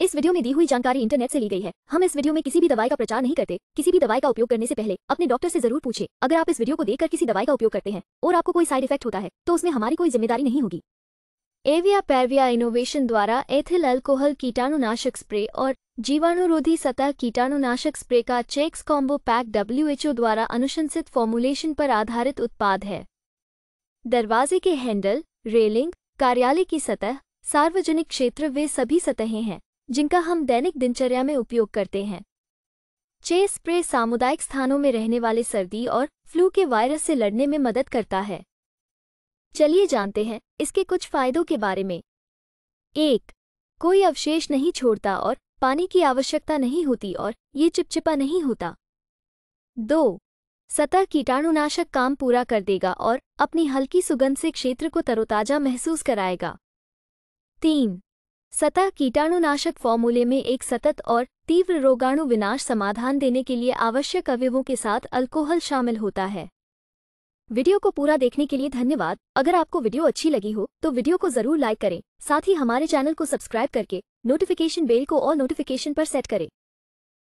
इस वीडियो में दी हुई जानकारी इंटरनेट से ली गई है हम इस वीडियो में किसी भी दवाई का प्रचार नहीं करते किसी भी दवाई का उपयोग करने से पहले अपने डॉक्टर से जरूर पूछे अगर आप इस वीडियो को देखकर किसी दवाई का उपयोग करते हैं और आपको कोई साइड इफेक्ट होता है तो उसमें हमारी कोई जिम्मेदारी नहीं होगी एविया पैरविया इनोवेशन द्वारा एथिल अल्कोहल कीटाणुनाशक स्प्रे और जीवाणुरोधी सतह कीटाणुनाशक स्प्रे का चेक्स कॉम्बो पैक डब्ल्यूएचओ द्वारा अनुशंसित फॉर्मुलेशन पर आधारित उत्पाद है दरवाजे के हैंडल रेलिंग कार्यालय की सतह सार्वजनिक क्षेत्र वे सभी सतहें हैं जिनका हम दैनिक दिनचर्या में उपयोग करते हैं चे स्प्रे सामुदायिक स्थानों में रहने वाले सर्दी और फ्लू के वायरस से लड़ने में मदद करता है चलिए जानते हैं इसके कुछ फायदों के बारे में एक कोई अवशेष नहीं छोड़ता और पानी की आवश्यकता नहीं होती और ये चिपचिपा नहीं होता दो सतह कीटाणुनाशक काम पूरा कर देगा और अपनी हल्की सुगंध से क्षेत्र को तरोताजा महसूस कराएगा तीन सतह कीटाणुनाशक फॉर्मूले में एक सतत और तीव्र रोगाणु विनाश समाधान देने के लिए आवश्यक अवयवों के साथ अल्कोहल शामिल होता है वीडियो को पूरा देखने के लिए धन्यवाद अगर आपको वीडियो अच्छी लगी हो तो वीडियो को जरूर लाइक करें साथ ही हमारे चैनल को सब्सक्राइब करके नोटिफिकेशन बेल को और नोटिफिकेशन पर सेट करें